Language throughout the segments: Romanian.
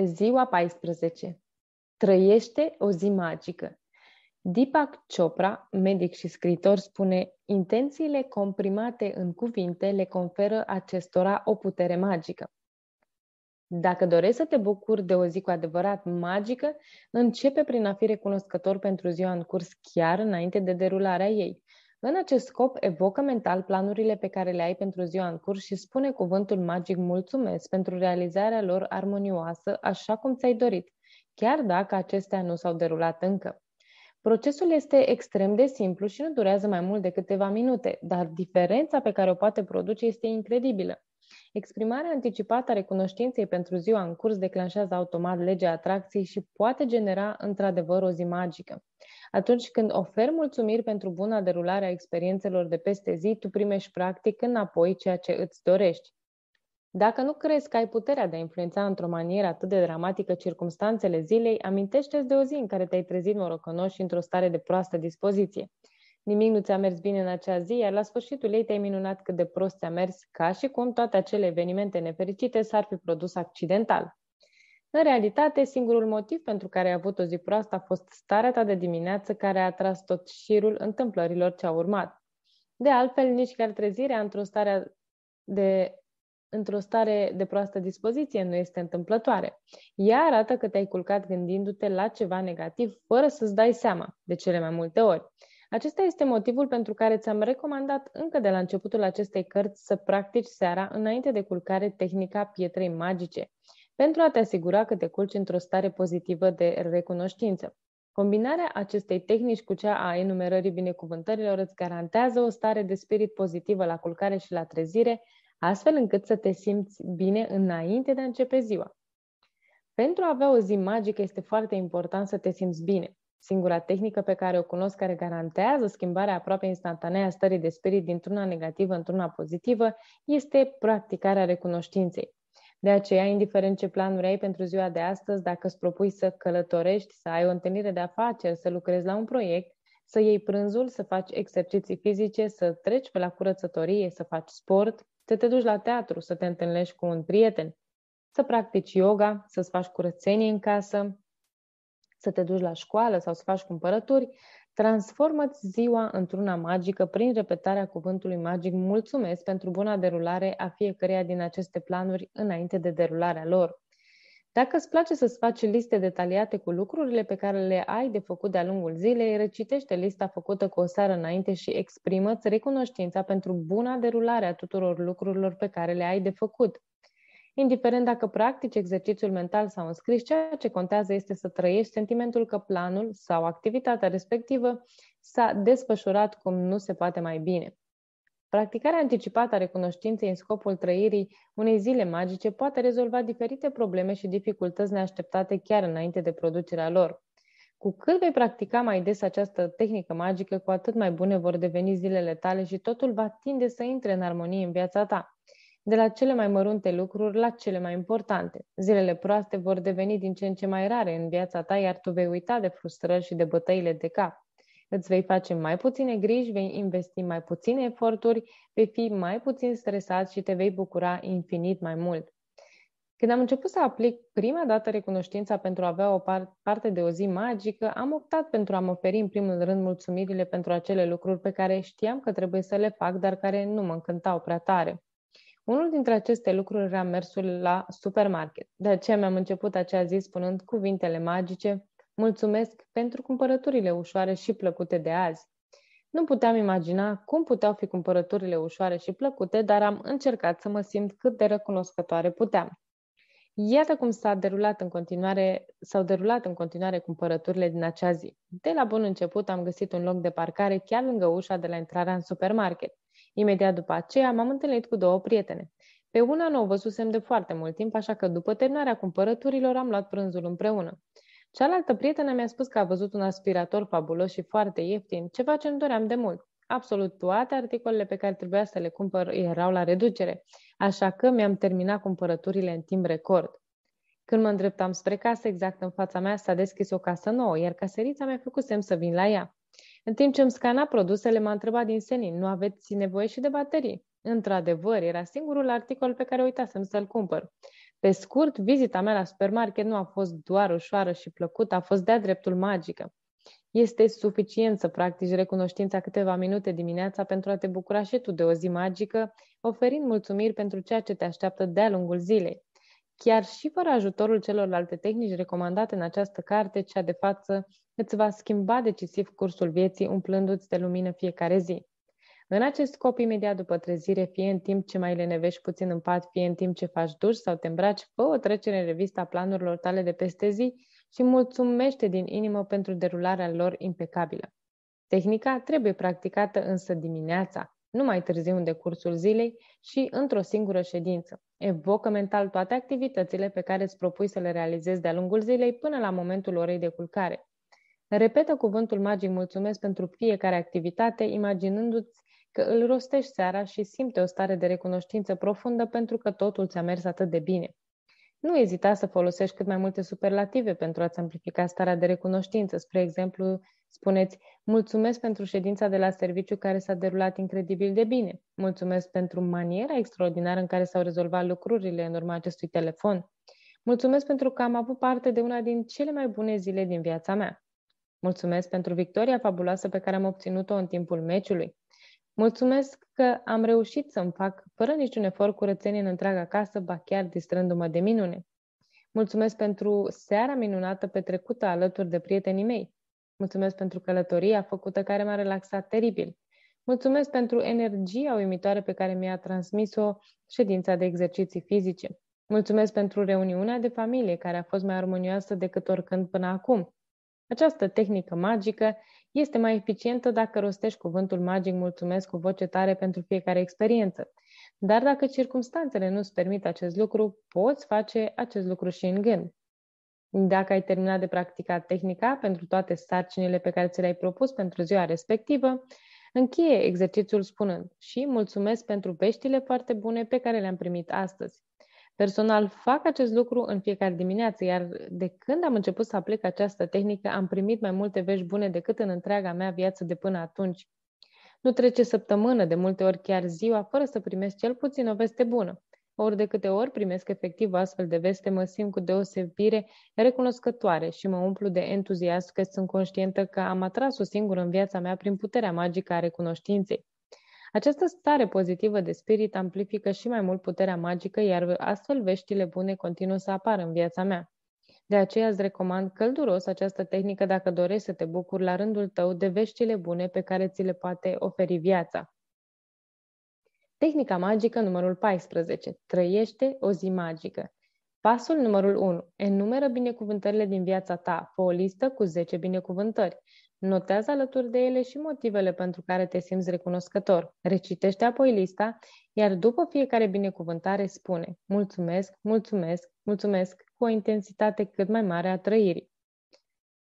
Ziua 14. Trăiește o zi magică. Deepak Chopra, medic și scritor, spune Intențiile comprimate în cuvinte le conferă acestora o putere magică. Dacă dorești să te bucuri de o zi cu adevărat magică, începe prin a fi recunoscător pentru ziua în curs chiar înainte de derularea ei. În acest scop, evocă mental planurile pe care le ai pentru ziua în curs și spune cuvântul magic mulțumesc pentru realizarea lor armonioasă, așa cum ți-ai dorit, chiar dacă acestea nu s-au derulat încă. Procesul este extrem de simplu și nu durează mai mult de câteva minute, dar diferența pe care o poate produce este incredibilă. Exprimarea anticipată a recunoștinței pentru ziua în curs declanșează automat legea atracției și poate genera într-adevăr o zi magică. Atunci când oferi mulțumiri pentru buna derulare a experiențelor de peste zi, tu primești practic înapoi ceea ce îți dorești. Dacă nu crezi că ai puterea de a influența într-o manieră atât de dramatică circumstanțele zilei, amintește-ți de o zi în care te-ai trezit morocănoș și într-o stare de proastă dispoziție. Nimic nu ți-a mers bine în acea zi, iar la sfârșitul ei te-ai minunat cât de prost ți-a mers, ca și cum toate acele evenimente nefericite s-ar fi produs accidental. În realitate, singurul motiv pentru care ai avut o zi proastă a fost starea ta de dimineață care a atras tot șirul întâmplărilor ce au urmat. De altfel, nici chiar trezirea într-o stare de într-o stare de proastă dispoziție nu este întâmplătoare. Ea arată că te-ai culcat gândindu-te la ceva negativ fără să-ți dai seama, de cele mai multe ori. Acesta este motivul pentru care ți-am recomandat încă de la începutul acestei cărți să practici seara înainte de culcare tehnica pietrei magice pentru a te asigura că te culci într-o stare pozitivă de recunoștință. Combinarea acestei tehnici cu cea a enumerării binecuvântărilor îți garantează o stare de spirit pozitivă la culcare și la trezire, astfel încât să te simți bine înainte de a începe ziua. Pentru a avea o zi magică este foarte important să te simți bine. Singura tehnică pe care o cunosc care garantează schimbarea aproape instantanee a stării de spirit dintr-una negativă într-una pozitivă este practicarea recunoștinței. De aceea, indiferent ce plan vrei pentru ziua de astăzi, dacă îți propui să călătorești, să ai o întâlnire de afaceri, să lucrezi la un proiect, să iei prânzul, să faci exerciții fizice, să treci pe la curățătorie, să faci sport, să te duci la teatru, să te întâlnești cu un prieten, să practici yoga, să-ți faci curățenie în casă, să te duci la școală sau să faci cumpărături, Transformă-ți ziua într-una magică prin repetarea cuvântului magic mulțumesc pentru buna derulare a fiecăreia din aceste planuri înainte de derularea lor. Dacă îți place să-ți faci liste detaliate cu lucrurile pe care le ai de făcut de-a lungul zilei, recitește lista făcută cu o seară înainte și exprimă-ți recunoștința pentru buna derulare a tuturor lucrurilor pe care le ai de făcut. Indiferent dacă practici exercițiul mental sau înscris, ceea ce contează este să trăiești sentimentul că planul sau activitatea respectivă s-a desfășurat cum nu se poate mai bine. Practicarea anticipată a recunoștinței în scopul trăirii unei zile magice poate rezolva diferite probleme și dificultăți neașteptate chiar înainte de producerea lor. Cu cât vei practica mai des această tehnică magică, cu atât mai bune vor deveni zilele tale și totul va tinde să intre în armonie în viața ta de la cele mai mărunte lucruri la cele mai importante. Zilele proaste vor deveni din ce în ce mai rare în viața ta, iar tu vei uita de frustrări și de bătăile de cap. Îți vei face mai puține griji, vei investi mai puține eforturi, vei fi mai puțin stresat și te vei bucura infinit mai mult. Când am început să aplic prima dată recunoștința pentru a avea o par- parte de o zi magică, am optat pentru a-mi oferi în primul rând mulțumirile pentru acele lucruri pe care știam că trebuie să le fac, dar care nu mă încântau prea tare. Unul dintre aceste lucruri era mersul la supermarket. De aceea mi-am început acea zi spunând cuvintele magice Mulțumesc pentru cumpărăturile ușoare și plăcute de azi. Nu puteam imagina cum puteau fi cumpărăturile ușoare și plăcute, dar am încercat să mă simt cât de recunoscătoare puteam. Iată cum s-a derulat în continuare, s-au derulat în continuare cumpărăturile din acea zi. De la bun început am găsit un loc de parcare chiar lângă ușa de la intrarea în supermarket. Imediat după aceea m-am întâlnit cu două prietene. Pe una nu o văzusem de foarte mult timp, așa că după terminarea cumpărăturilor am luat prânzul împreună. Cealaltă prietenă mi-a spus că a văzut un aspirator fabulos și foarte ieftin, ceva ce îmi doream de mult. Absolut toate articolele pe care trebuia să le cumpăr erau la reducere, așa că mi-am terminat cumpărăturile în timp record. Când mă îndreptam spre casă, exact în fața mea s-a deschis o casă nouă, iar caserița mi-a făcut semn să vin la ea. În timp ce îmi scana produsele, m-a întrebat din senin, nu aveți nevoie și de baterii? Într-adevăr, era singurul articol pe care uitasem să-l cumpăr. Pe scurt, vizita mea la supermarket nu a fost doar ușoară și plăcută, a fost de-a dreptul magică. Este suficient să practici recunoștința câteva minute dimineața pentru a te bucura și tu de o zi magică, oferind mulțumiri pentru ceea ce te așteaptă de-a lungul zilei. Chiar și fără ajutorul celorlalte tehnici recomandate în această carte, cea de față îți va schimba decisiv cursul vieții, umplându-ți de lumină fiecare zi. În acest scop, imediat după trezire, fie în timp ce mai lenevești puțin în pat, fie în timp ce faci duș sau te îmbraci, fă o trecere în revista planurilor tale de peste zi și mulțumește din inimă pentru derularea lor impecabilă. Tehnica trebuie practicată însă dimineața, nu mai târziu în decursul zilei și într-o singură ședință. Evocă mental toate activitățile pe care îți propui să le realizezi de-a lungul zilei până la momentul orei de culcare. Repetă cuvântul magic mulțumesc pentru fiecare activitate, imaginându-ți că îl rostești seara și simte o stare de recunoștință profundă pentru că totul ți-a mers atât de bine. Nu ezita să folosești cât mai multe superlative pentru a-ți amplifica starea de recunoștință. Spre exemplu, spuneți, mulțumesc pentru ședința de la serviciu care s-a derulat incredibil de bine. Mulțumesc pentru maniera extraordinară în care s-au rezolvat lucrurile în urma acestui telefon. Mulțumesc pentru că am avut parte de una din cele mai bune zile din viața mea. Mulțumesc pentru victoria fabuloasă pe care am obținut-o în timpul meciului. Mulțumesc că am reușit să-mi fac, fără niciun efort, curățenie în întreaga casă, ba chiar distrându-mă de minune. Mulțumesc pentru seara minunată petrecută alături de prietenii mei. Mulțumesc pentru călătoria făcută care m-a relaxat teribil. Mulțumesc pentru energia uimitoare pe care mi-a transmis-o ședința de exerciții fizice. Mulțumesc pentru reuniunea de familie, care a fost mai armonioasă decât oricând până acum. Această tehnică magică este mai eficientă dacă rostești cuvântul magic mulțumesc cu voce tare pentru fiecare experiență. Dar dacă circumstanțele nu îți permit acest lucru, poți face acest lucru și în gând. Dacă ai terminat de practicat tehnica pentru toate sarcinile pe care ți le-ai propus pentru ziua respectivă, încheie exercițiul spunând și mulțumesc pentru veștile foarte bune pe care le-am primit astăzi. Personal fac acest lucru în fiecare dimineață, iar de când am început să aplic această tehnică, am primit mai multe vești bune decât în întreaga mea viață de până atunci. Nu trece săptămână, de multe ori chiar ziua, fără să primesc cel puțin o veste bună. Ori de câte ori primesc efectiv o astfel de veste, mă simt cu deosebire recunoscătoare și mă umplu de entuziasm că sunt conștientă că am atras-o singură în viața mea prin puterea magică a recunoștinței. Această stare pozitivă de spirit amplifică și mai mult puterea magică, iar astfel veștile bune continuă să apară în viața mea. De aceea îți recomand călduros această tehnică dacă dorești să te bucuri la rândul tău de veștile bune pe care ți le poate oferi viața. Tehnica magică numărul 14. Trăiește o zi magică. Pasul numărul 1. Enumeră binecuvântările din viața ta. Fă o listă cu 10 binecuvântări. Notează alături de ele și motivele pentru care te simți recunoscător. Recitește apoi lista, iar după fiecare binecuvântare spune mulțumesc, mulțumesc, mulțumesc cu o intensitate cât mai mare a trăirii.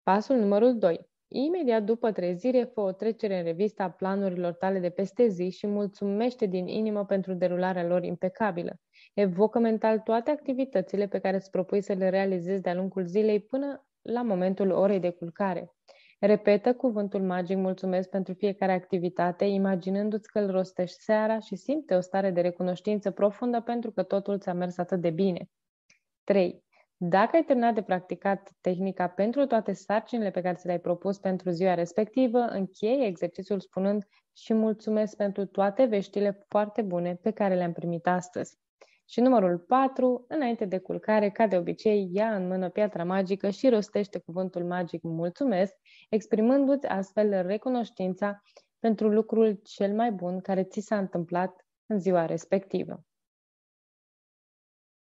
Pasul numărul 2. Imediat după trezire, fă o trecere în revista planurilor tale de peste zi și mulțumește din inimă pentru derularea lor impecabilă. Evocă mental toate activitățile pe care îți propui să le realizezi de-a lungul zilei până la momentul orei de culcare. Repetă cuvântul magic mulțumesc pentru fiecare activitate, imaginându-ți că îl rostești seara și simte o stare de recunoștință profundă pentru că totul ți-a mers atât de bine. 3. Dacă ai terminat de practicat tehnica pentru toate sarcinile pe care ți le-ai propus pentru ziua respectivă, închei exercițiul spunând și mulțumesc pentru toate veștile foarte bune pe care le-am primit astăzi. Și numărul 4, înainte de culcare, ca de obicei, ia în mână piatra magică și rostește cuvântul magic mulțumesc, exprimându-ți astfel recunoștința pentru lucrul cel mai bun care ți s-a întâmplat în ziua respectivă.